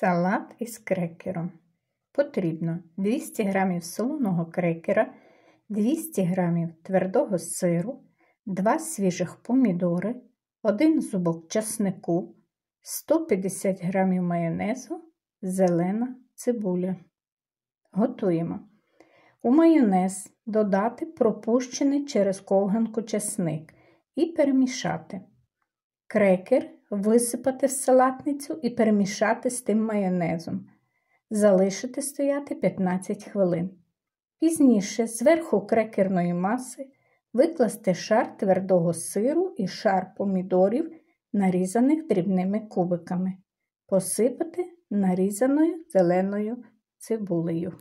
Салат із крекером. Потрібно 200 г солоного крекера, 200 г твердого сиру, 2 свіжих помідори, 1 зубок часнику, 150 г майонезу, зелена цибуля. Готуємо. У майонез додати пропущений через ковганку часник і перемішати. Крекер висипати в салатницю і перемішати з тим майонезом, залишити стояти 15 хвилин. Пізніше зверху крекерної маси викласти шар твердого сиру і шар помідорів, нарізаних дрібними кубиками, посипати нарізаною зеленою цибулею.